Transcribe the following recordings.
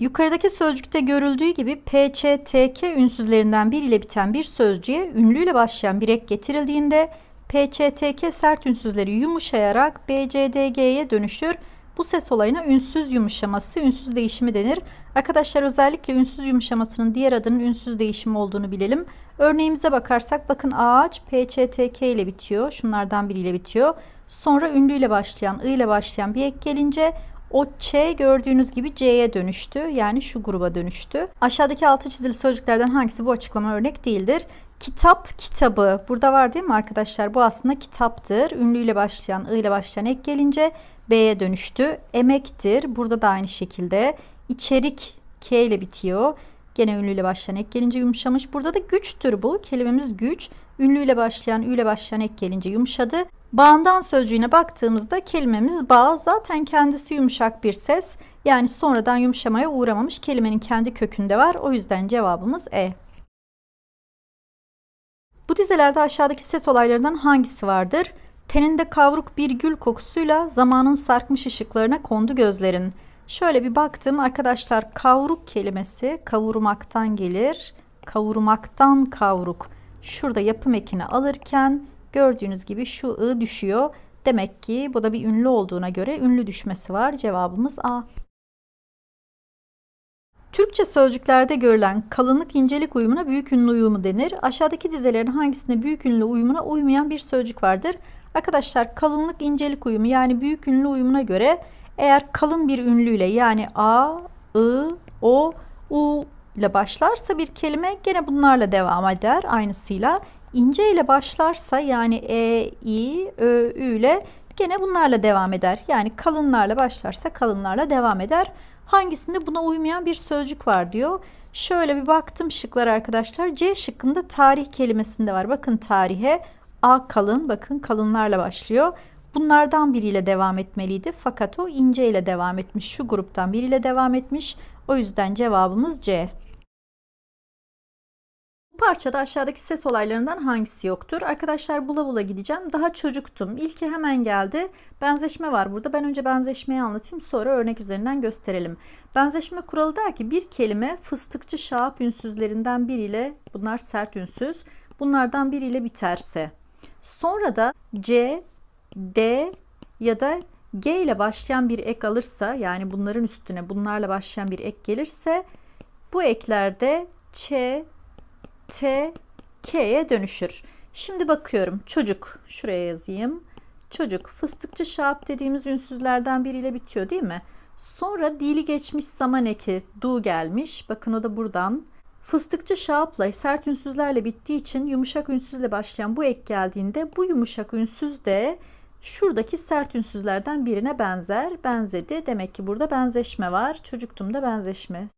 Yukarıdaki sözcükte görüldüğü gibi PCTK ünsüzlerinden biriyle biten bir sözcüğe ünlüyle başlayan bir ek getirildiğinde PCTK sert ünsüzleri yumuşayarak BCDG'ye dönüşür. Bu ses olayına ünsüz yumuşaması, ünsüz değişimi denir. Arkadaşlar özellikle ünsüz yumuşamasının diğer adının ünsüz değişimi olduğunu bilelim. Örneğimize bakarsak bakın ağaç PCTK ile bitiyor. Şunlardan biriyle bitiyor. Sonra ünlüyle başlayan, ı ile başlayan bir ek gelince o Ç gördüğünüz gibi C'ye dönüştü. Yani şu gruba dönüştü. Aşağıdaki altı çizili sözcüklerden hangisi bu açıklama örnek değildir? Kitap kitabı burada var değil mi arkadaşlar? Bu aslında kitaptır. Ünlüyle başlayan, ı ile başlayan ek gelince B'ye dönüştü. Emektir. Burada da aynı şekilde. İçerik K ile bitiyor. Gene ünlüyle başlayan ek gelince yumuşamış. Burada da güçtür bu. Kelimemiz güç. Ünlüyle başlayan, üyle başlayan ek gelince yumuşadı. Bağından sözcüğüne baktığımızda kelimemiz bağ zaten kendisi yumuşak bir ses. Yani sonradan yumuşamaya uğramamış kelimenin kendi kökünde var. O yüzden cevabımız E. Bu dizelerde aşağıdaki ses olaylarından hangisi vardır? Teninde kavruk bir gül kokusuyla zamanın sarkmış ışıklarına kondu gözlerin. Şöyle bir baktım arkadaşlar kavruk kelimesi kavurmaktan gelir. Kavurmaktan kavruk şurada yapım ekini alırken gördüğünüz gibi şu ı düşüyor. Demek ki bu da bir ünlü olduğuna göre ünlü düşmesi var. Cevabımız A. Türkçe sözcüklerde görülen kalınlık incelik uyumuna büyük ünlü uyumu denir. Aşağıdaki dizelerin hangisinde büyük ünlü uyumuna uymayan bir sözcük vardır? Arkadaşlar kalınlık incelik uyumu yani büyük ünlü uyumuna göre eğer kalın bir ünlüyle yani a, ı, o, u, ile başlarsa bir kelime gene bunlarla devam eder aynısıyla. ince ile başlarsa yani e, i, ö, ü ile gene bunlarla devam eder. Yani kalınlarla başlarsa kalınlarla devam eder. Hangisinde buna uymayan bir sözcük var diyor. Şöyle bir baktım şıklar arkadaşlar. C şıkkında tarih kelimesinde var. Bakın tarihe A kalın bakın kalınlarla başlıyor. Bunlardan biriyle devam etmeliydi fakat o ince ile devam etmiş. Şu gruptan biriyle devam etmiş. O yüzden cevabımız C. Parçada aşağıdaki ses olaylarından hangisi yoktur? Arkadaşlar bula bula gideceğim. Daha çocuktum. İlki hemen geldi. Benzeşme var burada. Ben önce benzeşmeyi anlatayım sonra örnek üzerinden gösterelim. Benzeşme kuralı der ki bir kelime fıstıkçı şahap ünsüzlerinden biriyle bunlar sert ünsüz. Bunlardan biriyle biterse. Sonra da C, D ya da G ile başlayan bir ek alırsa yani bunların üstüne bunlarla başlayan bir ek gelirse bu eklerde Ç, T K'ye dönüşür. Şimdi bakıyorum çocuk şuraya yazayım. Çocuk fıstıkçı şap dediğimiz ünsüzlerden biriyle bitiyor değil mi? Sonra dili geçmiş zaman eki du gelmiş. Bakın o da buradan. Fıstıkçı şapla sert ünsüzlerle bittiği için yumuşak ünsüzle başlayan bu ek geldiğinde bu yumuşak ünsüz de şuradaki sert ünsüzlerden birine benzer. Benzedi. Demek ki burada benzeşme var. Çocuktum da benzeşme.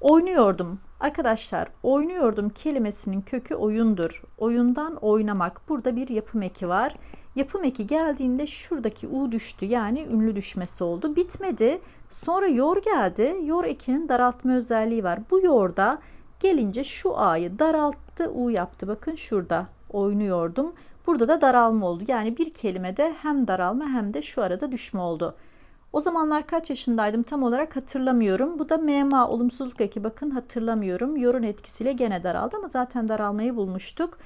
Oynuyordum. Arkadaşlar oynuyordum kelimesinin kökü oyundur. Oyundan oynamak. Burada bir yapım eki var. Yapım eki geldiğinde şuradaki u düştü yani ünlü düşmesi oldu. Bitmedi. Sonra yor geldi. Yor ekinin daraltma özelliği var. Bu yorda gelince şu a'yı daralttı u yaptı. Bakın şurada oynuyordum. Burada da daralma oldu. Yani bir kelimede hem daralma hem de şu arada düşme oldu. O zamanlar kaç yaşındaydım tam olarak hatırlamıyorum. Bu da MMA olumsuzluk eki bakın hatırlamıyorum. Yorun etkisiyle gene daraldı ama zaten daralmayı bulmuştuk.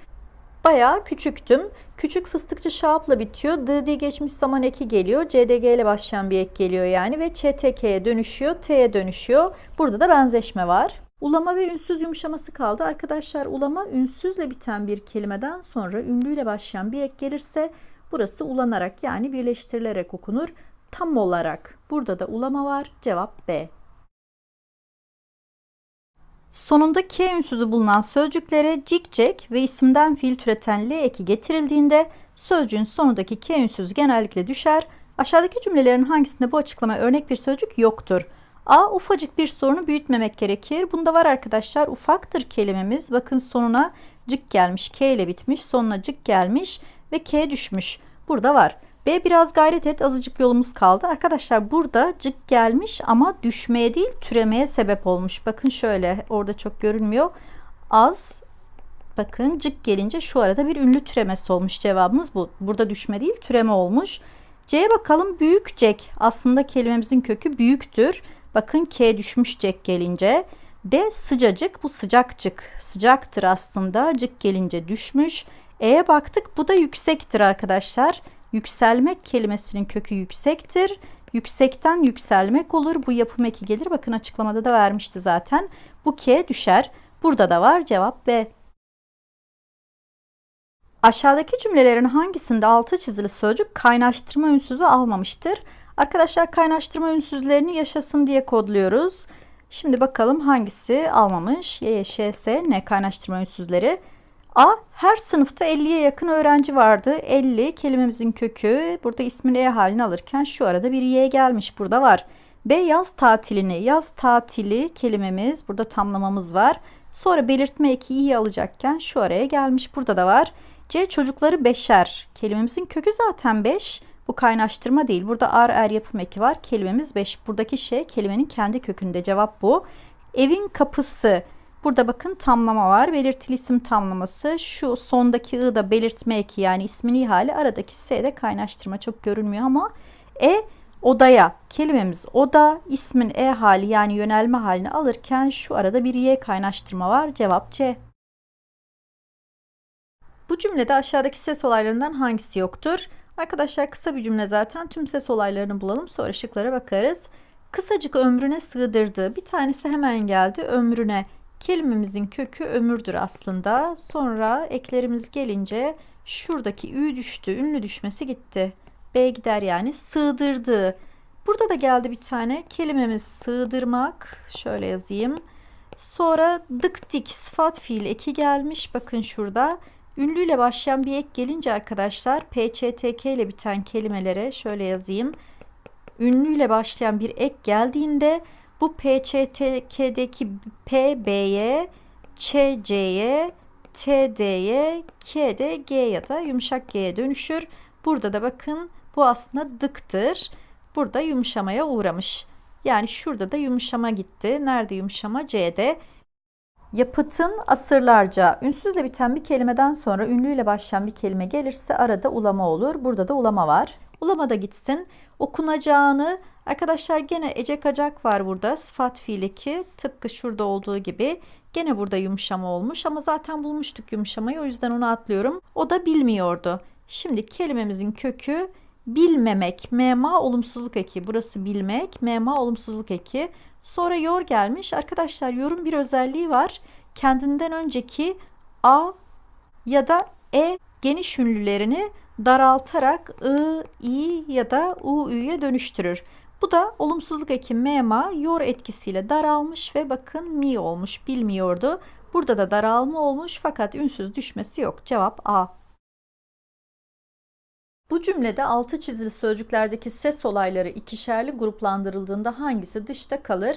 Bayağı küçüktüm. Küçük fıstıkçı şaapla bitiyor. DD geçmiş zaman eki geliyor. CDG ile başlayan bir ek geliyor yani ve ÇTK'ye dönüşüyor, T'ye dönüşüyor. Burada da benzeşme var. Ulama ve ünsüz yumuşaması kaldı. Arkadaşlar ulama ünsüzle biten bir kelimeden sonra ünlüyle başlayan bir ek gelirse burası ulanarak yani birleştirilerek okunur tam olarak. Burada da ulama var. Cevap B. Sonunda K ünsüzü bulunan sözcüklere cikcek ve isimden fiil türeten L eki getirildiğinde sözcüğün sonundaki K ünsüzü genellikle düşer. Aşağıdaki cümlelerin hangisinde bu açıklama örnek bir sözcük yoktur? A. Ufacık bir sorunu büyütmemek gerekir. Bunda var arkadaşlar ufaktır kelimemiz. Bakın sonuna cık gelmiş. K ile bitmiş. Sonuna cık gelmiş ve K düşmüş. Burada var. B biraz gayret et azıcık yolumuz kaldı. Arkadaşlar burada cık gelmiş ama düşmeye değil türemeye sebep olmuş. Bakın şöyle orada çok görünmüyor. Az bakın cık gelince şu arada bir ünlü türemesi olmuş cevabımız bu. Burada düşme değil türeme olmuş. C'ye bakalım büyük cek. Aslında kelimemizin kökü büyüktür. Bakın K düşmüş cek gelince. D sıcacık bu sıcakçık. Sıcaktır aslında cık gelince düşmüş. E'ye baktık bu da yüksektir arkadaşlar. Yükselmek kelimesinin kökü yüksektir. Yüksekten yükselmek olur. Bu yapım eki gelir. Bakın açıklamada da vermişti zaten. Bu K düşer. Burada da var cevap B. Aşağıdaki cümlelerin hangisinde altı çizili sözcük kaynaştırma ünsüzü almamıştır? Arkadaşlar kaynaştırma ünsüzlerini yaşasın diye kodluyoruz. Şimdi bakalım hangisi almamış? Y, Ş, S, N kaynaştırma ünsüzleri. A. Her sınıfta 50'ye yakın öğrenci vardı. 50 kelimemizin kökü burada ismin E halini alırken şu arada bir Y gelmiş. Burada var. B. Yaz tatilini. Yaz tatili kelimemiz burada tamlamamız var. Sonra belirtme eki iyi alacakken şu araya gelmiş. Burada da var. C. Çocukları beşer. Kelimemizin kökü zaten 5. Bu kaynaştırma değil. Burada ar er yapım eki var. Kelimemiz 5. Buradaki şey kelimenin kendi kökünde. Cevap bu. Evin kapısı. Burada bakın tamlama var. Belirtili isim tamlaması. Şu sondaki ı da belirtme eki yani ismini hali aradaki s de kaynaştırma çok görünmüyor ama e odaya kelimemiz oda ismin e hali yani yönelme halini alırken şu arada bir y kaynaştırma var. Cevap C. Bu cümlede aşağıdaki ses olaylarından hangisi yoktur? Arkadaşlar kısa bir cümle zaten tüm ses olaylarını bulalım sonra şıklara bakarız. Kısacık ömrüne sığdırdı. Bir tanesi hemen geldi ömrüne Kelimemizin kökü ömürdür aslında. Sonra eklerimiz gelince şuradaki ü düştü. Ünlü düşmesi gitti. B gider yani sığdırdı. Burada da geldi bir tane kelimemiz sığdırmak. Şöyle yazayım. Sonra dık dik sıfat fiil eki gelmiş. Bakın şurada. Ünlüyle başlayan bir ek gelince arkadaşlar PCTK ile biten kelimelere şöyle yazayım. Ünlüyle başlayan bir ek geldiğinde bu PCTK'deki PB'ye, ÇC'ye, TD'ye, K'de G ya da yumuşak G'ye dönüşür. Burada da bakın bu aslında dıktır. Burada yumuşamaya uğramış. Yani şurada da yumuşama gitti. Nerede yumuşama? C'de. Yapıtın asırlarca ünsüzle biten bir kelimeden sonra ünlüyle başlayan bir kelime gelirse arada ulama olur. Burada da ulama var. Ulama da gitsin. Okunacağını Arkadaşlar gene ece kacak var burada. Sıfat fiil 2 tıpkı şurada olduğu gibi gene burada yumuşama olmuş ama zaten bulmuştuk yumuşamayı o yüzden onu atlıyorum. O da bilmiyordu. Şimdi kelimemizin kökü bilmemek. Mema olumsuzluk eki. Burası bilmek. Mema olumsuzluk eki. Sonra yor gelmiş. Arkadaşlar yorum bir özelliği var. Kendinden önceki a ya da e geniş ünlülerini daraltarak ı, i ya da u, ü'ye dönüştürür. Bu da olumsuzluk eki mema yor etkisiyle daralmış ve bakın mi olmuş bilmiyordu. Burada da daralma olmuş fakat ünsüz düşmesi yok. Cevap A. Bu cümlede altı çizili sözcüklerdeki ses olayları ikişerli gruplandırıldığında hangisi dışta kalır?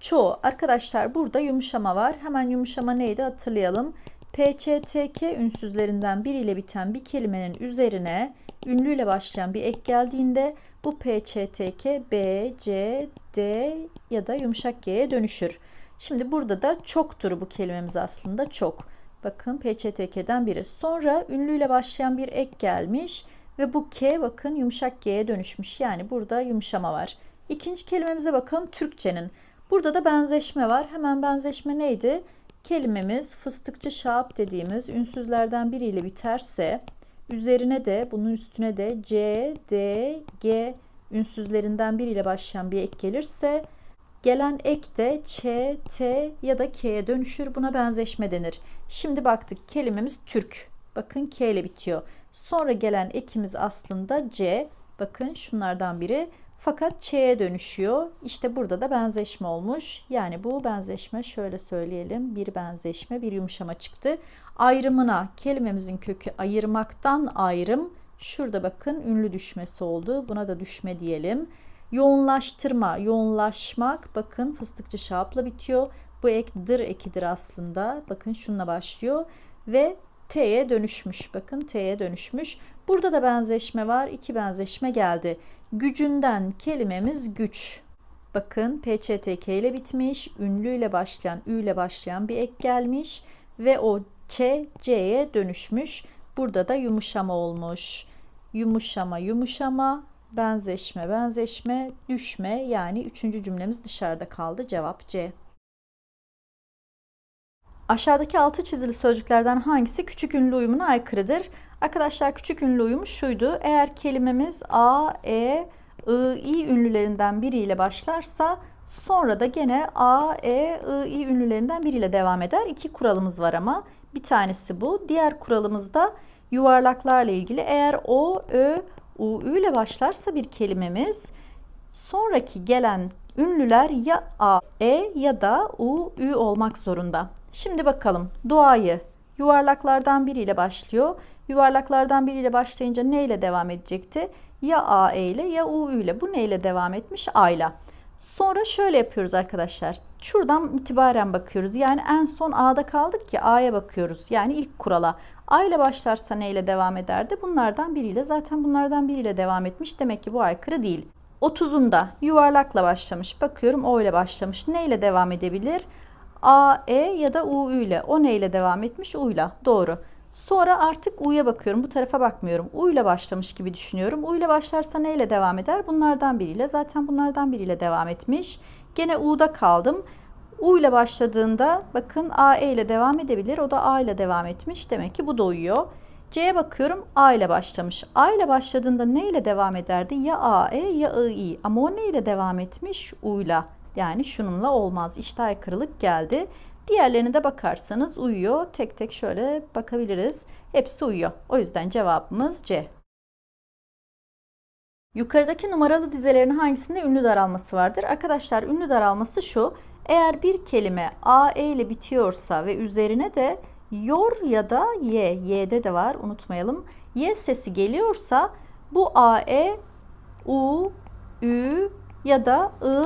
Çoğu. Arkadaşlar burada yumuşama var. Hemen yumuşama neydi hatırlayalım. PCTK ünsüzlerinden biriyle biten bir kelimenin üzerine ünlüyle başlayan bir ek geldiğinde bu PCTK B, C, D ya da yumuşak G'ye dönüşür. Şimdi burada da çoktur bu kelimemiz aslında çok. Bakın PCTK'den biri. Sonra ünlüyle başlayan bir ek gelmiş ve bu K bakın yumuşak G'ye dönüşmüş. Yani burada yumuşama var. İkinci kelimemize bakalım Türkçenin. Burada da benzeşme var. Hemen benzeşme neydi? Kelimemiz fıstıkçı şaap dediğimiz ünsüzlerden biriyle biterse Üzerine de bunun üstüne de C, D, G ünsüzlerinden biriyle başlayan bir ek gelirse gelen ek de Ç, T ya da K'ye dönüşür. Buna benzeşme denir. Şimdi baktık kelimemiz Türk. Bakın K ile bitiyor. Sonra gelen ekimiz aslında C. Bakın şunlardan biri fakat ç'ye dönüşüyor. İşte burada da benzeşme olmuş. Yani bu benzeşme şöyle söyleyelim. Bir benzeşme, bir yumuşama çıktı. Ayrımına kelimemizin kökü ayırmaktan ayrım. Şurada bakın ünlü düşmesi oldu. Buna da düşme diyelim. Yoğunlaştırma, yoğunlaşmak bakın fıstıkçı şapla bitiyor. Bu ek dır ekidir aslında. Bakın şununla başlıyor ve T'ye dönüşmüş. Bakın T'ye dönüşmüş. Burada da benzeşme var. İki benzeşme geldi. Gücünden kelimemiz güç. Bakın PÇTK ile bitmiş, ünlü ile başlayan, ü ile başlayan bir ek gelmiş ve o ç, c'ye dönüşmüş. Burada da yumuşama olmuş. Yumuşama, yumuşama, benzeşme, benzeşme, düşme yani üçüncü cümlemiz dışarıda kaldı. Cevap C. Aşağıdaki altı çizili sözcüklerden hangisi küçük ünlü uyumuna aykırıdır? Arkadaşlar küçük ünlü uyumu şuydu. Eğer kelimemiz A, E, I, I ünlülerinden biriyle başlarsa sonra da gene A, E, I, I ünlülerinden biriyle devam eder. İki kuralımız var ama bir tanesi bu. Diğer kuralımız da yuvarlaklarla ilgili. Eğer O, Ö, U, Ü ile başlarsa bir kelimemiz sonraki gelen ünlüler ya A, E ya da U, Ü olmak zorunda. Şimdi bakalım duayı yuvarlaklardan biriyle başlıyor. Yuvarlaklardan biriyle başlayınca ne ile devam edecekti? Ya A E ile ya U u ile. Bu ne ile devam etmiş? A ile. Sonra şöyle yapıyoruz arkadaşlar. Şuradan itibaren bakıyoruz. Yani en son A'da kaldık ki A'ya bakıyoruz. Yani ilk kurala. A ile başlarsa ne ile devam ederdi? Bunlardan biriyle. Zaten bunlardan biriyle devam etmiş. Demek ki bu aykırı değil. 30'unda yuvarlakla başlamış. Bakıyorum O ile başlamış. Ne ile devam edebilir? A, E ya da U, Ü ile. O ne ile devam etmiş? U ile. Doğru. Sonra artık U'ya bakıyorum. Bu tarafa bakmıyorum. U ile başlamış gibi düşünüyorum. U ile başlarsa neyle devam eder? Bunlardan biriyle. Zaten bunlardan biriyle devam etmiş. Gene U'da kaldım. U ile başladığında bakın A E ile devam edebilir. O da A ile devam etmiş. Demek ki bu da uyuyor. C'ye bakıyorum A ile başlamış. A ile başladığında neyle devam ederdi? Ya A E ya I I. Ama o neyle devam etmiş? U ile. Yani şununla olmaz. İşte aykırılık geldi. Diğerlerine de bakarsanız uyuyor. Tek tek şöyle bakabiliriz. Hepsi uyuyor. O yüzden cevabımız C. Yukarıdaki numaralı dizelerin hangisinde ünlü daralması vardır? Arkadaşlar ünlü daralması şu. Eğer bir kelime A, E ile bitiyorsa ve üzerine de yor ya da Y, Y'de de var unutmayalım. Y sesi geliyorsa bu A, E, U, Ü ya da I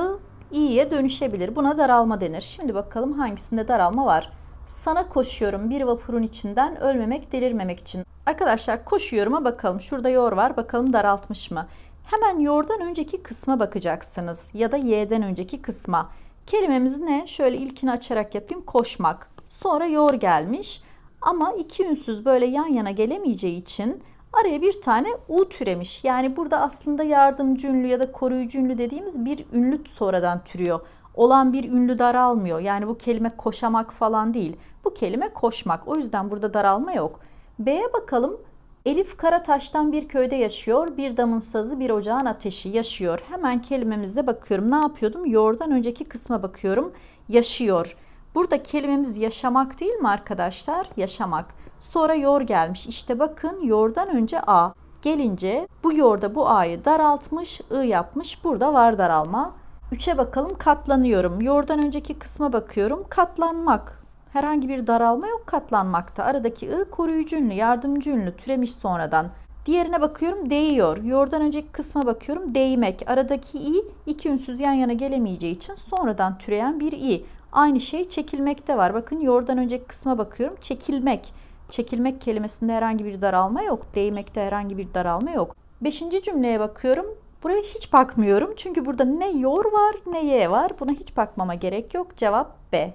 iyiye dönüşebilir. Buna daralma denir. Şimdi bakalım hangisinde daralma var. Sana koşuyorum bir vapurun içinden ölmemek delirmemek için. Arkadaşlar koşuyorum'a bakalım. Şurada yor var. Bakalım daraltmış mı? Hemen yordan önceki kısma bakacaksınız ya da y'den önceki kısma. Kelimemiz ne? Şöyle ilkini açarak yapayım. Koşmak. Sonra yor gelmiş. Ama iki ünsüz böyle yan yana gelemeyeceği için Araya bir tane U türemiş. Yani burada aslında yardımcı ünlü ya da koruyucu ünlü dediğimiz bir ünlü sonradan türüyor. Olan bir ünlü daralmıyor. Yani bu kelime koşamak falan değil. Bu kelime koşmak. O yüzden burada daralma yok. B'ye bakalım. Elif Karataş'tan bir köyde yaşıyor. Bir damın sazı bir ocağın ateşi yaşıyor. Hemen kelimemize bakıyorum. Ne yapıyordum? Yordan önceki kısma bakıyorum. Yaşıyor. Burada kelimemiz yaşamak değil mi arkadaşlar? Yaşamak. Sonra yor gelmiş. İşte bakın yordan önce a gelince bu yorda bu a'yı daraltmış, ı yapmış. Burada var daralma. 3'e bakalım katlanıyorum. Yordan önceki kısma bakıyorum. Katlanmak. Herhangi bir daralma yok katlanmakta. Aradaki ı koruyucu ünlü, yardımcı ünlü türemiş sonradan. Diğerine bakıyorum değiyor. Yordan önceki kısma bakıyorum değmek. Aradaki i iki ünsüz yan yana gelemeyeceği için sonradan türeyen bir i. Aynı şey çekilmekte var. Bakın yordan önceki kısma bakıyorum çekilmek. Çekilmek kelimesinde herhangi bir daralma yok. Değmekte herhangi bir daralma yok. Beşinci cümleye bakıyorum. Buraya hiç bakmıyorum. Çünkü burada ne yor var ne ye var. Buna hiç bakmama gerek yok. Cevap B.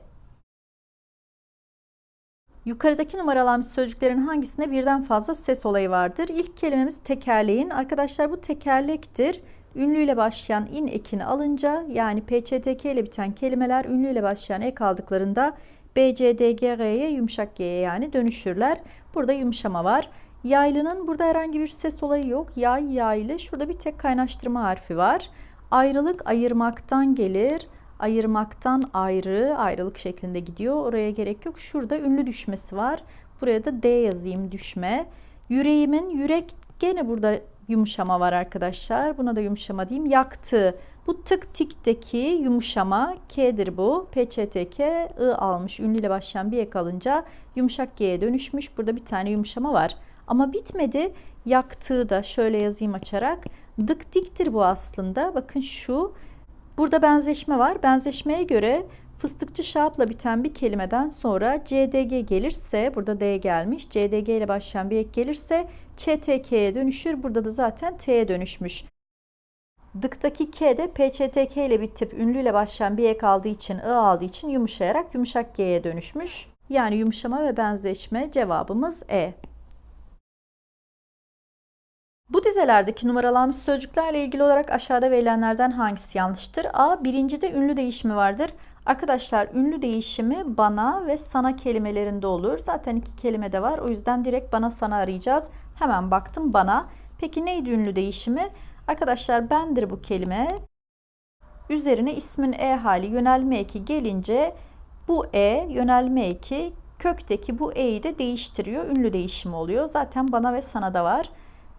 Yukarıdaki numaralanmış sözcüklerin hangisinde birden fazla ses olayı vardır? İlk kelimemiz tekerleğin. Arkadaşlar bu tekerlektir. Ünlüyle başlayan in ekini alınca yani PÇTK ile biten kelimeler ünlüyle başlayan ek aldıklarında BCDGR'ye yumuşak G'ye yani dönüşürler. Burada yumuşama var. Yaylının burada herhangi bir ses olayı yok. Yay, yaylı. Şurada bir tek kaynaştırma harfi var. Ayrılık ayırmaktan gelir. Ayırmaktan ayrı, ayrılık şeklinde gidiyor. Oraya gerek yok. Şurada ünlü düşmesi var. Buraya da D yazayım düşme. Yüreğimin yürek gene burada yumuşama var arkadaşlar. Buna da yumuşama diyeyim. Yaktı. Bu tık tikteki yumuşama K'dir bu. PÇTK I almış. Ünlü ile başlayan bir ek alınca yumuşak G'ye dönüşmüş. Burada bir tane yumuşama var. Ama bitmedi. Yaktığı da şöyle yazayım açarak. Dık diktir bu aslında. Bakın şu. Burada benzeşme var. Benzeşmeye göre Fıstıkçı şapla biten bir kelimeden sonra CDG gelirse, burada D gelmiş, CDG ile başlayan bir ek gelirse ÇTK'ye dönüşür. Burada da zaten T'ye dönüşmüş. Dıktaki K de PÇTK ile bitip ünlü ile başlayan bir ek aldığı için, I aldığı için yumuşayarak yumuşak G'ye dönüşmüş. Yani yumuşama ve benzeşme cevabımız E. Bu dizelerdeki numaralanmış sözcüklerle ilgili olarak aşağıda verilenlerden hangisi yanlıştır? A. Birincide ünlü değişimi vardır. Arkadaşlar ünlü değişimi bana ve sana kelimelerinde olur. Zaten iki kelime de var. O yüzden direkt bana sana arayacağız. Hemen baktım bana. Peki neydi ünlü değişimi? Arkadaşlar bendir bu kelime. Üzerine ismin e hali yönelme eki gelince bu e yönelme eki kökteki bu e'yi de değiştiriyor. Ünlü değişimi oluyor. Zaten bana ve sana da var.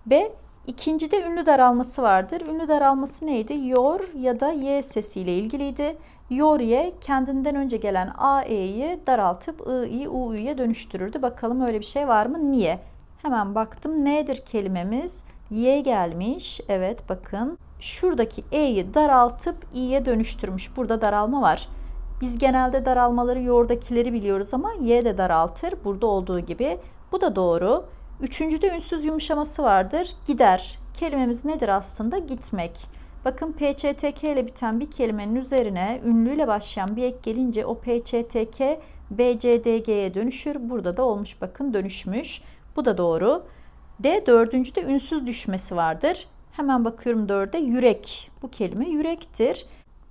B. İkincide ünlü daralması vardır. Ünlü daralması neydi? Yor ya da Y sesiyle ilgiliydi. Yor ye kendinden önce gelen A, E'yi daraltıp I, I, U, Ü'ye dönüştürürdü. Bakalım öyle bir şey var mı? Niye? Hemen baktım. Nedir kelimemiz? Y gelmiş. Evet bakın. Şuradaki E'yi daraltıp i'ye dönüştürmüş. Burada daralma var. Biz genelde daralmaları yordakileri biliyoruz ama Y de daraltır. Burada olduğu gibi. Bu da doğru. Üçüncüde ünsüz yumuşaması vardır. Gider. Kelimemiz nedir aslında? Gitmek. Bakın PCTK ile biten bir kelimenin üzerine ünlüyle başlayan bir ek gelince o PCTK BCDG'ye dönüşür. Burada da olmuş bakın dönüşmüş. Bu da doğru. D dördüncüde ünsüz düşmesi vardır. Hemen bakıyorum dörde yürek. Bu kelime yürektir.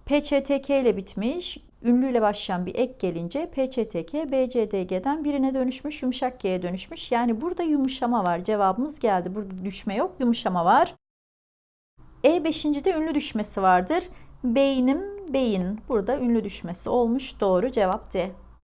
PCTK ile bitmiş, ünlüyle başlayan bir ek gelince PCTK, BCDG'den birine dönüşmüş, yumuşak G'ye dönüşmüş. Yani burada yumuşama var. Cevabımız geldi. Burada düşme yok, yumuşama var. E5'incide ünlü düşmesi vardır. Beynim, beyin. Burada ünlü düşmesi olmuş. Doğru cevap D.